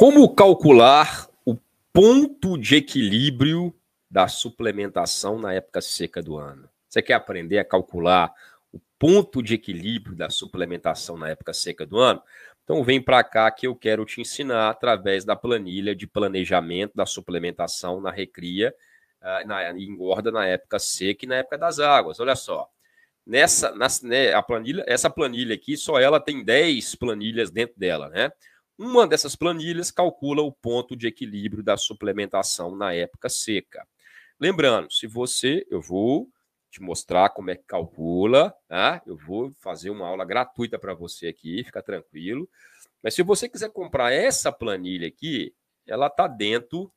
Como calcular o ponto de equilíbrio da suplementação na época seca do ano? Você quer aprender a calcular o ponto de equilíbrio da suplementação na época seca do ano? Então vem para cá que eu quero te ensinar através da planilha de planejamento da suplementação na recria, ah, na engorda na época seca e na época das águas. Olha só. Nessa, né, a planilha, essa planilha aqui, só ela tem 10 planilhas dentro dela, né? Uma dessas planilhas calcula o ponto de equilíbrio da suplementação na época seca. Lembrando, se você, eu vou te mostrar como é que calcula, tá? eu vou fazer uma aula gratuita para você aqui, fica tranquilo. Mas se você quiser comprar essa planilha aqui, ela está dentro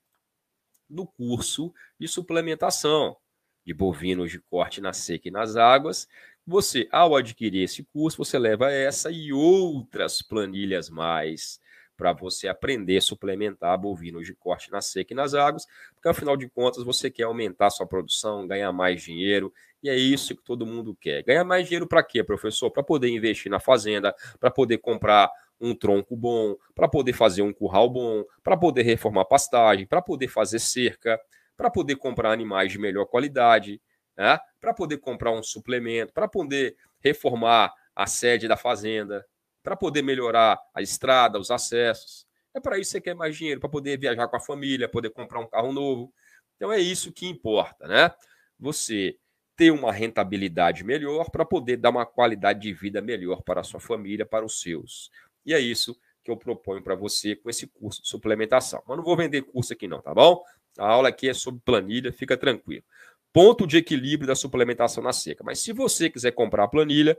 do curso de suplementação de bovinos de corte na seca e nas águas. Você, ao adquirir esse curso, você leva essa e outras planilhas mais para você aprender a suplementar bovinos de corte na seca e nas águas, porque afinal de contas você quer aumentar sua produção, ganhar mais dinheiro, e é isso que todo mundo quer. Ganhar mais dinheiro para quê, professor? Para poder investir na fazenda, para poder comprar um tronco bom, para poder fazer um curral bom, para poder reformar pastagem, para poder fazer cerca, para poder comprar animais de melhor qualidade, né? para poder comprar um suplemento, para poder reformar a sede da fazenda, para poder melhorar a estrada, os acessos. É para isso que você quer mais dinheiro, para poder viajar com a família, poder comprar um carro novo. Então é isso que importa, né? Você ter uma rentabilidade melhor para poder dar uma qualidade de vida melhor para a sua família, para os seus. E é isso que eu proponho para você com esse curso de suplementação. Mas não vou vender curso aqui não, tá bom? A aula aqui é sobre planilha, fica tranquilo. Ponto de equilíbrio da suplementação na seca. Mas se você quiser comprar a planilha,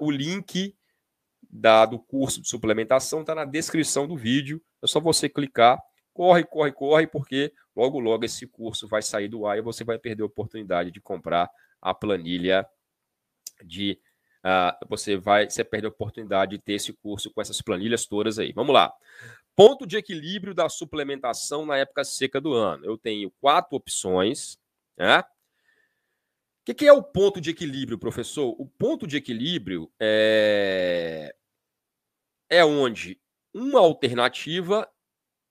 o link da, do curso de suplementação está na descrição do vídeo. É só você clicar. Corre, corre, corre, porque logo, logo esse curso vai sair do ar e você vai perder a oportunidade de comprar a planilha de. Uh, você vai você perde a oportunidade de ter esse curso com essas planilhas todas aí. Vamos lá. Ponto de equilíbrio da suplementação na época seca do ano. Eu tenho quatro opções. Né? O que, que, é o ponto de equilíbrio, professor? O ponto de equilíbrio é é onde uma alternativa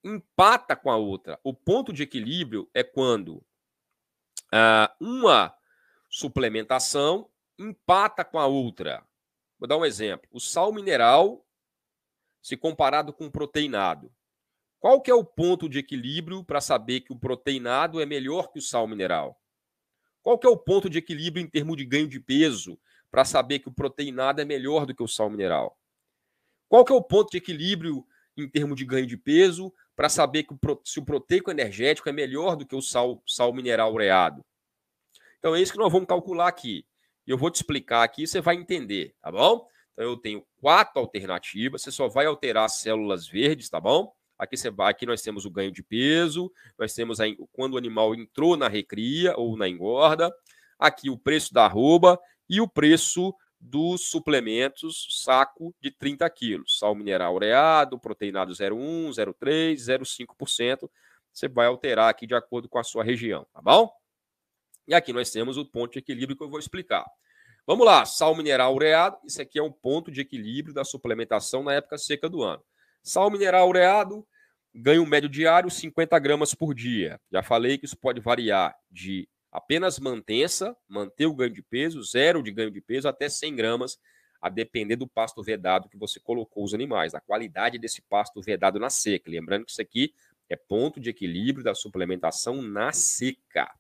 empata com a outra. O ponto de equilíbrio é quando uh, uma suplementação empata com a outra. Vou dar um exemplo. O sal mineral, se comparado com o proteinado. Qual que é o ponto de equilíbrio para saber que o proteinado é melhor que o sal mineral? Qual que é o ponto de equilíbrio em termos de ganho de peso para saber que o proteinado é melhor do que o sal mineral? Qual que é o ponto de equilíbrio em termos de ganho de peso para saber que o, se o proteico energético é melhor do que o sal, sal mineral ureado? Então é isso que nós vamos calcular aqui. Eu vou te explicar aqui, você vai entender, tá bom? Então eu tenho quatro alternativas, você só vai alterar as células verdes, tá bom? Aqui, você, aqui nós temos o ganho de peso, nós temos a, quando o animal entrou na recria ou na engorda, aqui o preço da arroba e o preço dos suplementos saco de 30 quilos. Sal mineral ureado, proteinado 0,1, 0,3, 0,5%. Você vai alterar aqui de acordo com a sua região, tá bom? E aqui nós temos o ponto de equilíbrio que eu vou explicar. Vamos lá, sal mineral ureado. Isso aqui é um ponto de equilíbrio da suplementação na época seca do ano. Sal mineral ureado, ganho médio diário 50 gramas por dia. Já falei que isso pode variar de Apenas mantença, manter o ganho de peso, zero de ganho de peso até 100 gramas, a depender do pasto vedado que você colocou os animais, da qualidade desse pasto vedado na seca. Lembrando que isso aqui é ponto de equilíbrio da suplementação na seca.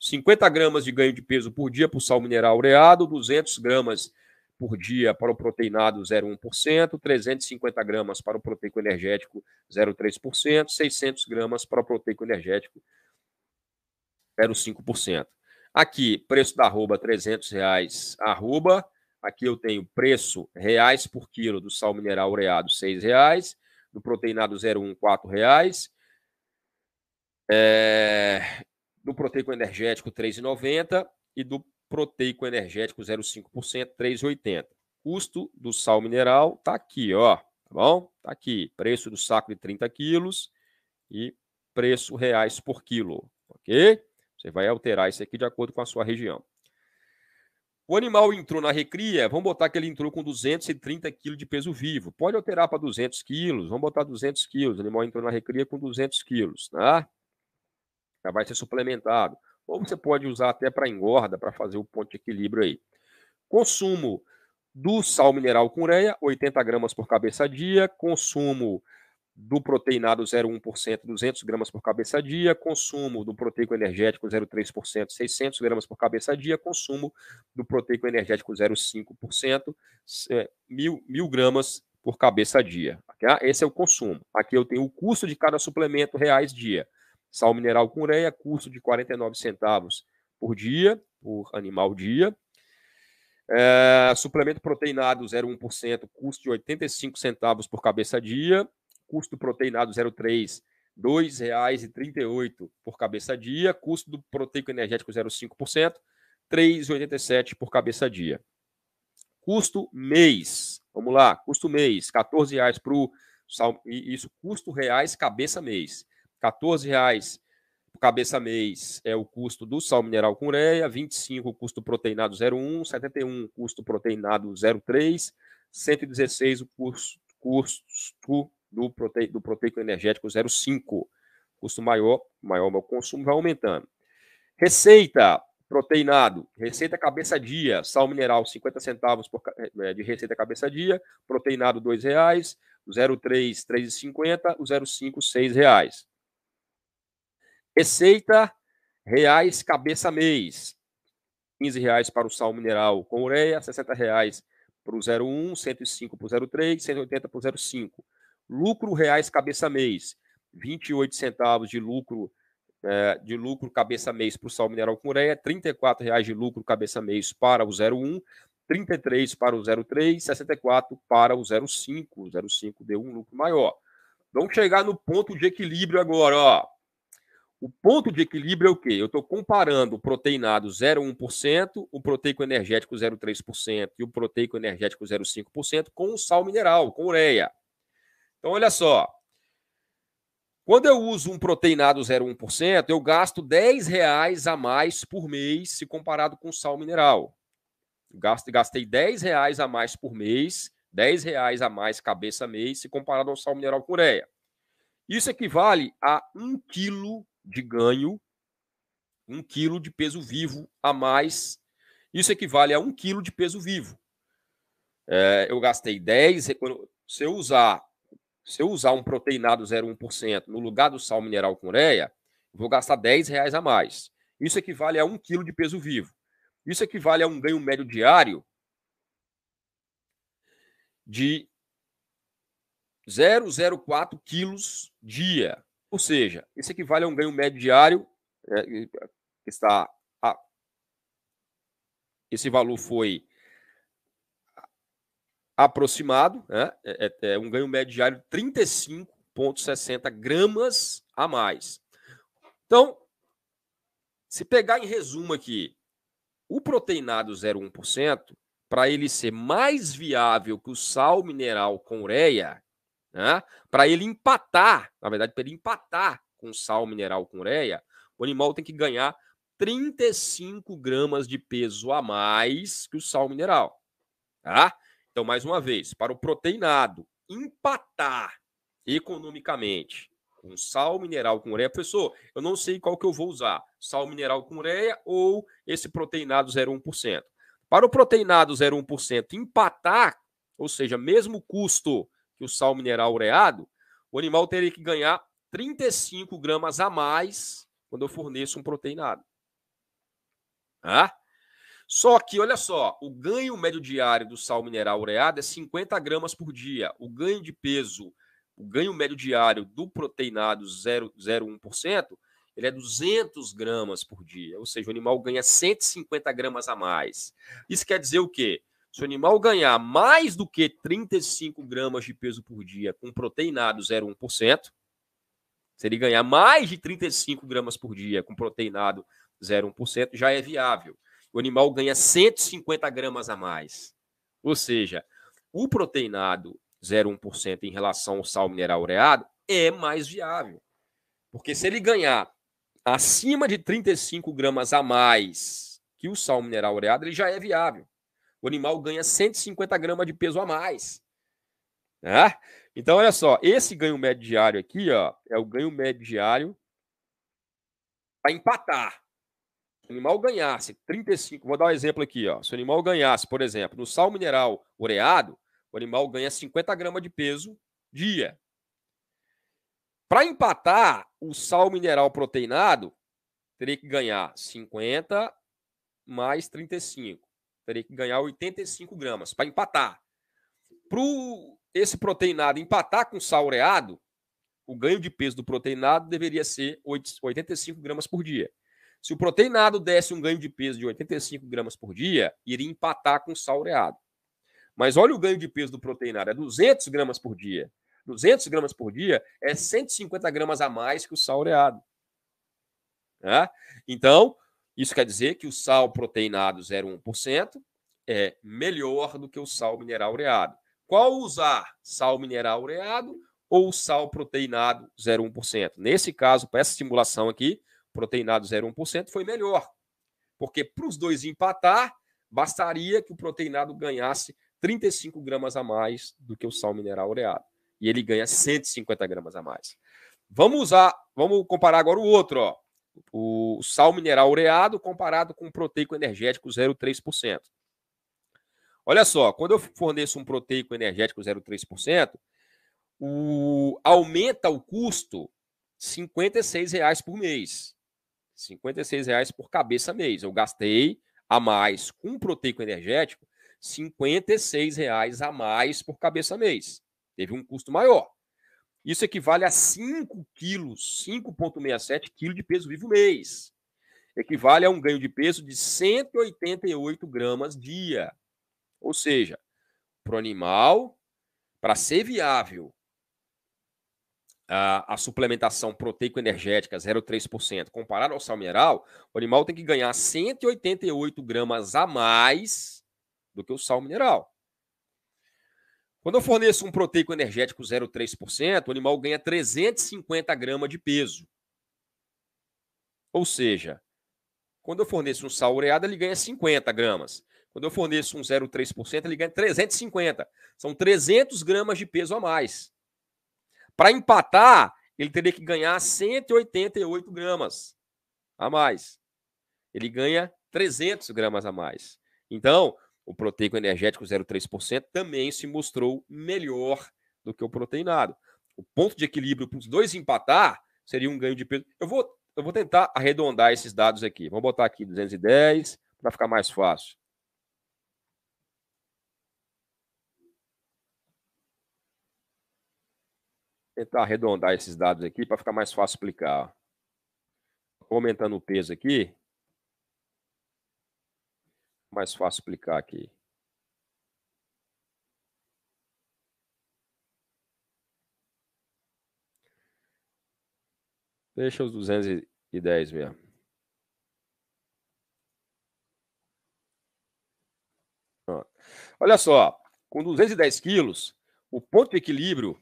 50 gramas de ganho de peso por dia para o sal mineral ureado, 200 gramas por dia para o proteinado 0,1%, 350 gramas para o proteico energético 0,3%, 600 gramas para o proteico energético 0,5%. Aqui, preço da arroba, 300 reais arroba. Aqui eu tenho preço reais por quilo do sal mineral ureado, 6 reais. Do proteinado 01, 4 reais. É... Do proteico energético, 3,90. E do proteico energético, 0,5%, 3,80. Custo do sal mineral está aqui, ó. Tá bom? Tá aqui. Preço do saco de 30 quilos e preço reais por quilo. Ok? Você vai alterar isso aqui de acordo com a sua região. O animal entrou na recria, vamos botar que ele entrou com 230 quilos de peso vivo. Pode alterar para 200 quilos, vamos botar 200 quilos. O animal entrou na recria com 200 quilos, tá? Já vai ser suplementado. Ou você pode usar até para engorda, para fazer o ponto de equilíbrio aí. Consumo do sal mineral com ureia, 80 gramas por cabeça dia. Consumo do proteinado 0,1%, 200 gramas por cabeça dia, consumo do proteico energético 0,3%, 600 gramas por cabeça dia, consumo do proteico energético 0,5%, 1.000 gramas por cabeça dia. Ah, esse é o consumo. Aqui eu tenho o custo de cada suplemento reais dia. Sal mineral com ureia, custo de 49 centavos por dia, por animal dia. É, suplemento proteinado 0,1%, custo de 85 centavos por cabeça dia custo proteinado 03 R$ 2,38 por cabeça dia, custo do proteico energético 0,5%, R$ 3,87 por cabeça dia. Custo mês, vamos lá, custo mês, R$ 14,00 para o isso, custo reais cabeça mês. R$ 14,00 por cabeça mês é o custo do sal mineral com ureia, R$ 25,00 o custo proteinado 0,1, R$ 71,00 o custo proteinado 0,3, R$ 116,00 o custo, custo do, prote... do proteico energético 0,5. Custo maior, maior o meu consumo vai aumentando. Receita, proteinado, receita cabeça dia, sal mineral 50 centavos por, eh, eh, de receita cabeça dia, proteinado R$ 2,00, 0,3 3,50, o 0,5 R$ reais. Receita reais cabeça mês. R$ 15,00 para o sal mineral com ureia, R$ 60,00 para o 01, 105 para o 03, 180 para o 05 lucro reais cabeça mês, 28 centavos de lucro é, de lucro cabeça mês para o sal mineral com ureia, 34 reais de lucro cabeça mês para o 01, 33 para o 03, 64 para o 05. O 05 deu um lucro maior. Vamos chegar no ponto de equilíbrio agora, ó. O ponto de equilíbrio é o quê? Eu estou comparando o proteinado 0,1%, o proteico energético 0,3% e o proteico energético 0,5% com o sal mineral, com ureia. Então, olha só. Quando eu uso um proteinado 0,1%, eu gasto 10 reais a mais por mês se comparado com sal mineral. Gastei 10 reais a mais por mês, 10 reais a mais cabeça mês se comparado ao sal mineral com ureia. Isso equivale a 1 quilo de ganho, 1 quilo de peso vivo a mais. Isso equivale a 1 quilo de peso vivo. É, eu gastei 10, se eu usar se eu usar um proteinado 0,1% no lugar do sal mineral com ureia, vou gastar 10 reais a mais. Isso equivale a 1 quilo de peso vivo. Isso equivale a um ganho médio diário de 0,04 quilos dia. Ou seja, isso equivale a um ganho médio diário é, é, que está a, esse valor foi aproximado, né? É, é, é um ganho médio diário de 35,60 gramas a mais. Então, se pegar em resumo aqui, o proteinado 0,1%, para ele ser mais viável que o sal mineral com ureia, né? para ele empatar, na verdade, para ele empatar com sal mineral com ureia, o animal tem que ganhar 35 gramas de peso a mais que o sal mineral. Tá? Então, mais uma vez, para o proteinado empatar economicamente com sal mineral com ureia, professor, eu não sei qual que eu vou usar, sal mineral com ureia ou esse proteinado 0,1%. Para o proteinado 0,1% empatar, ou seja, mesmo custo que o sal mineral ureado, o animal teria que ganhar 35 gramas a mais quando eu forneço um proteinado. Ah? Só que, olha só, o ganho médio diário do sal mineral ureado é 50 gramas por dia. O ganho de peso, o ganho médio diário do proteinado 0,01%, ele é 200 gramas por dia. Ou seja, o animal ganha 150 gramas a mais. Isso quer dizer o quê? Se o animal ganhar mais do que 35 gramas de peso por dia com proteinado 0,1%, se ele ganhar mais de 35 gramas por dia com proteinado 0,1%, já é viável o animal ganha 150 gramas a mais. Ou seja, o proteinado 0,1% em relação ao sal mineral ureado é mais viável. Porque se ele ganhar acima de 35 gramas a mais que o sal mineral ureado, ele já é viável. O animal ganha 150 gramas de peso a mais. Né? Então, olha só, esse ganho médio diário aqui ó, é o ganho médio diário para empatar animal ganhasse 35, vou dar um exemplo aqui, ó. Se o animal ganhasse, por exemplo, no sal mineral ureado, o animal ganha 50 gramas de peso dia. Para empatar, o sal mineral proteinado teria que ganhar 50 mais 35. Teria que ganhar 85 gramas para empatar. Para esse proteinado empatar com sal ureado, o ganho de peso do proteinado deveria ser 85 gramas por dia. Se o proteinado desse um ganho de peso de 85 gramas por dia, iria empatar com o saureado. Mas olha o ganho de peso do proteinado, é 200 gramas por dia. 200 gramas por dia é 150 gramas a mais que o saureado. Né? Então, isso quer dizer que o sal proteinado 0,1% é melhor do que o sal mineral ureado. Qual usar? Sal mineral ureado ou sal proteinado 0,1%? Nesse caso, para essa simulação aqui, proteinado 0,1%, foi melhor. Porque para os dois empatar, bastaria que o proteinado ganhasse 35 gramas a mais do que o sal mineral ureado. E ele ganha 150 gramas a mais. Vamos usar, vamos comparar agora o outro, ó. O sal mineral ureado comparado com o proteico energético 0,3%. Olha só, quando eu forneço um proteico energético 0,3%, aumenta o custo R$ 56 reais por mês. 56 reais por cabeça mês. Eu gastei a mais com proteico energético, 56 reais a mais por cabeça mês. Teve um custo maior. Isso equivale a 5 quilos, 5,67 quilos de peso vivo mês. Equivale a um ganho de peso de 188 gramas dia. Ou seja, para o animal, para ser viável a, suplementação proteico-energética 0,3% comparado ao sal mineral, o animal tem que ganhar 188 gramas a mais do que o sal mineral. Quando eu forneço um proteico energético 0,3%, o animal ganha 350 gramas de peso. Ou seja, quando eu forneço um sal ureado, ele ganha 50 gramas. Quando eu forneço um 0,3%, ele ganha 350. São 300 gramas de peso a mais. Para empatar, ele teria que ganhar 188 gramas a mais. Ele ganha 300 gramas a mais. Então, o proteico energético 0,3% também se mostrou melhor do que o proteinado. O ponto de equilíbrio para os dois empatar seria um ganho de peso. Eu vou, eu vou tentar arredondar esses dados aqui. Vamos botar aqui 210 para ficar mais fácil. tentar arredondar esses dados aqui para ficar mais fácil explicar. aumentando o peso aqui. Mais fácil explicar aqui. Deixa os 210 mesmo. Olha só, com 210 quilos, o ponto de equilíbrio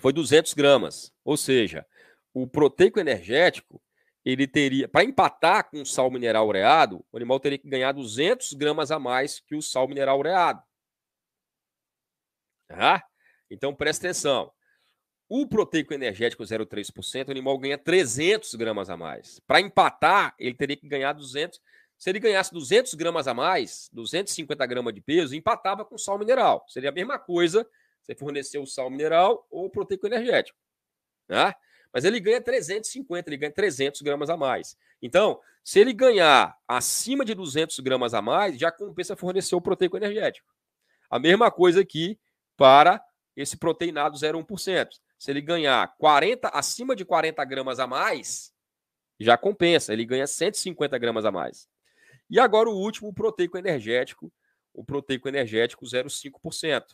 foi 200 gramas. Ou seja, o proteico energético, ele teria, para empatar com o sal mineral ureado, o animal teria que ganhar 200 gramas a mais que o sal mineral ureado. Tá? Então presta atenção. O proteico energético 0,3%, o animal ganha 300 gramas a mais. Para empatar, ele teria que ganhar 200. Se ele ganhasse 200 gramas a mais, 250 gramas de peso, empatava com sal mineral. Seria a mesma coisa você fornecer o sal mineral ou o proteico energético. Né? Mas ele ganha 350, ele ganha 300 gramas a mais. Então, se ele ganhar acima de 200 gramas a mais, já compensa fornecer o proteico energético. A mesma coisa aqui para esse proteinado 0,1%. Se ele ganhar 40, acima de 40 gramas a mais, já compensa, ele ganha 150 gramas a mais. E agora o último, o proteico energético, o proteico energético 0,5%.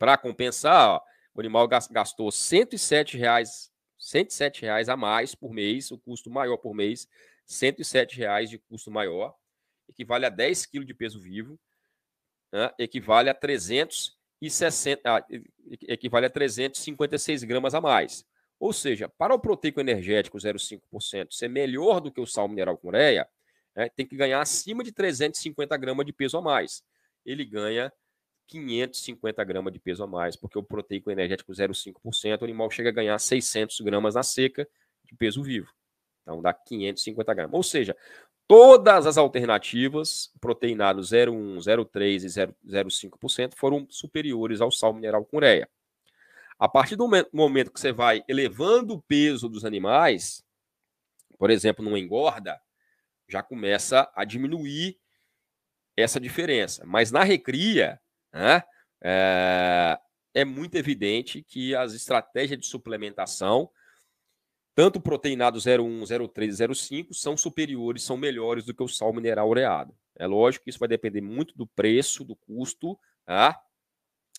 Para compensar, ó, o animal gastou R$ 107, reais, 107 reais a mais por mês, o custo maior por mês, R$ 107 reais de custo maior, equivale a 10 quilos de peso vivo, né, equivale a 360, ah, equivale a 356 gramas a mais. Ou seja, para o proteico energético 0,5% ser melhor do que o sal mineral com ureia, né, tem que ganhar acima de 350 gramas de peso a mais. Ele ganha 550 gramas de peso a mais, porque o proteico energético 0,5%, o animal chega a ganhar 600 gramas na seca de peso vivo. Então dá 550 gramas. Ou seja, todas as alternativas, proteinado 0,1, 0,3 e 0,5%, foram superiores ao sal mineral com ureia. A partir do momento que você vai elevando o peso dos animais, por exemplo, numa engorda, já começa a diminuir essa diferença. Mas na recria, né? É, é muito evidente que as estratégias de suplementação, tanto proteinado 01, 03 e 05, são superiores, são melhores do que o sal mineral ureado. É lógico que isso vai depender muito do preço, do custo, tá?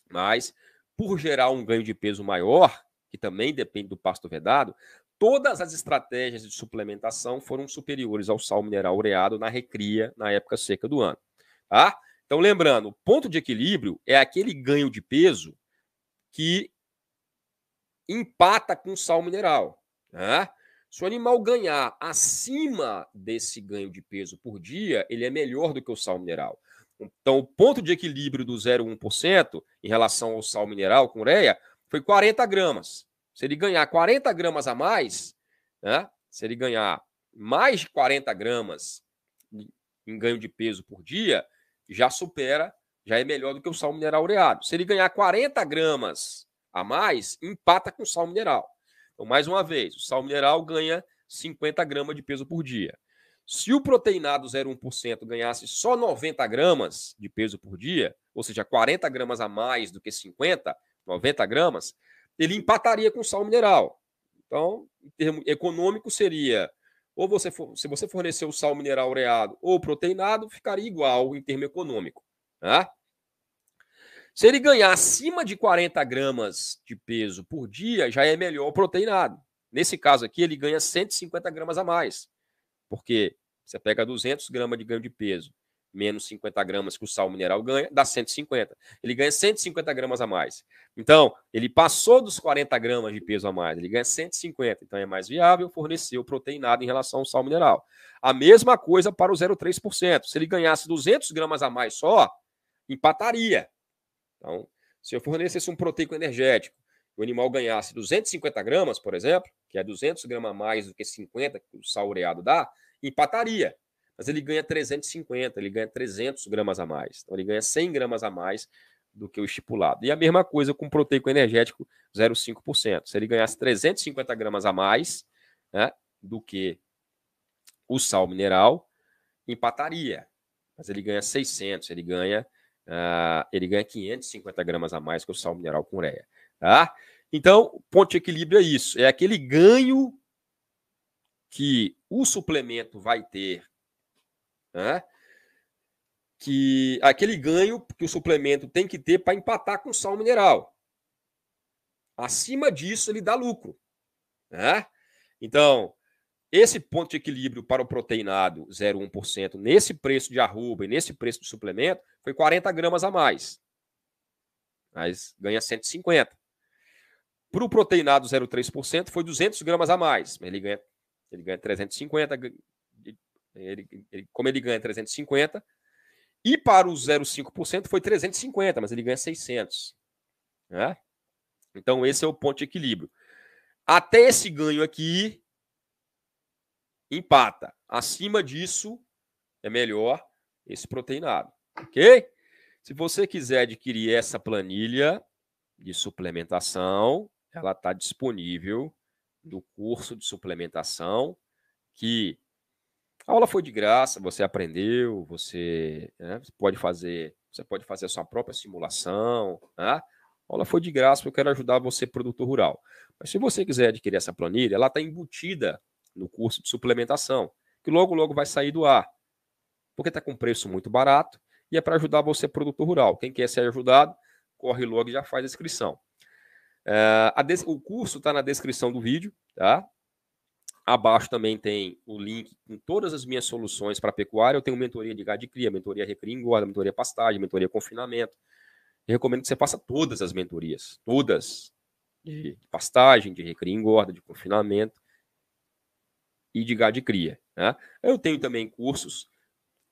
mas por gerar um ganho de peso maior, que também depende do pasto vedado, todas as estratégias de suplementação foram superiores ao sal mineral ureado na recria na época seca do ano. Tá? Então, lembrando, o ponto de equilíbrio é aquele ganho de peso que empata com sal mineral. Né? Se o animal ganhar acima desse ganho de peso por dia, ele é melhor do que o sal mineral. Então, o ponto de equilíbrio do 0,1% em relação ao sal mineral com ureia foi 40 gramas. Se ele ganhar 40 gramas a mais, né? se ele ganhar mais de 40 gramas em ganho de peso por dia, já supera, já é melhor do que o sal mineral ureado. Se ele ganhar 40 gramas a mais, empata com o sal mineral. Então, mais uma vez, o sal mineral ganha 50 gramas de peso por dia. Se o proteinado 0,1% ganhasse só 90 gramas de peso por dia, ou seja, 40 gramas a mais do que 50, 90 gramas, ele empataria com o sal mineral. Então, em termo econômico, seria ou você for, se você fornecer o sal mineral ureado ou proteinado, ficaria igual em termo econômico. Tá? Se ele ganhar acima de 40 gramas de peso por dia, já é melhor o proteinado. Nesse caso aqui, ele ganha 150 gramas a mais, porque você pega 200 gramas de ganho de peso menos 50 gramas que o sal mineral ganha, dá 150. Ele ganha 150 gramas a mais. Então, ele passou dos 40 gramas de peso a mais, ele ganha 150. Então, é mais viável fornecer o proteinado em relação ao sal mineral. A mesma coisa para o 0,3%. Se ele ganhasse 200 gramas a mais só, empataria. Então, se eu fornecesse um proteico energético, o animal ganhasse 250 gramas, por exemplo, que é 200 gramas a mais do que 50 que o sal ureado dá, empataria mas ele ganha 350, ele ganha 300 gramas a mais. Então ele ganha 100 gramas a mais do que o estipulado. E a mesma coisa com proteico energético 0,5%. Se ele ganhasse 350 gramas a mais né, do que o sal mineral, empataria. Mas ele ganha 600, ele ganha, uh, ele ganha 550 gramas a mais que o sal mineral com ureia. Tá? Então, ponto de equilíbrio é isso. É aquele ganho que o suplemento vai ter né? Que aquele ganho que o suplemento tem que ter para empatar com o sal mineral. Acima disso, ele dá lucro, né? Então, esse ponto de equilíbrio para o proteinado 0,1% nesse preço de arroba e nesse preço de suplemento foi 40 gramas a mais. Mas ganha 150. Para o proteinado 0,3% foi 200 gramas a mais. Mas ele ganha, ele ganha 350, ele, ele, como ele ganha 350, e para o 0,5% foi 350, mas ele ganha 600. Né? Então, esse é o ponto de equilíbrio. Até esse ganho aqui, empata. Acima disso, é melhor esse proteinado. Ok? Se você quiser adquirir essa planilha de suplementação, ela está disponível no curso de suplementação que a aula foi de graça, você aprendeu, você, né, pode fazer, você pode fazer a sua própria simulação. Né? A aula foi de graça, eu quero ajudar você, produtor rural. Mas se você quiser adquirir essa planilha, ela está embutida no curso de suplementação, que logo, logo vai sair do ar. Porque está com preço muito barato e é para ajudar você, produtor rural. Quem quer ser ajudado, corre logo e já faz a inscrição. Eh, a o curso está na descrição do vídeo, tá? Abaixo também tem o link com todas as minhas soluções para pecuária. Eu tenho mentoria de gado de cria, mentoria recria engorda, mentoria pastagem, mentoria confinamento. Eu recomendo que você faça todas as mentorias, todas. De pastagem, de recria engorda, de confinamento e de gado de cria. Né? Eu tenho também cursos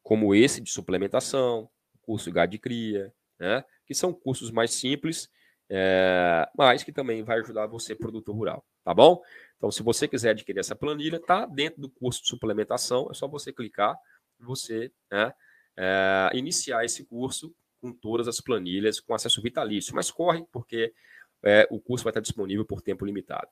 como esse de suplementação, curso de gado de cria, né? que são cursos mais simples, é... mas que também vai ajudar você, produtor rural, tá bom? Então, se você quiser adquirir essa planilha, está dentro do curso de suplementação, é só você clicar e você né, é, iniciar esse curso com todas as planilhas, com acesso vitalício. Mas corre, porque é, o curso vai estar disponível por tempo limitado.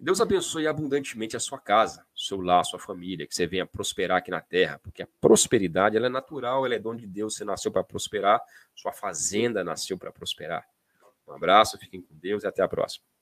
Deus abençoe abundantemente a sua casa, seu lar, sua família, que você venha prosperar aqui na terra, porque a prosperidade ela é natural, ela é dom de Deus, você nasceu para prosperar, sua fazenda nasceu para prosperar. Um abraço, fiquem com Deus e até a próxima.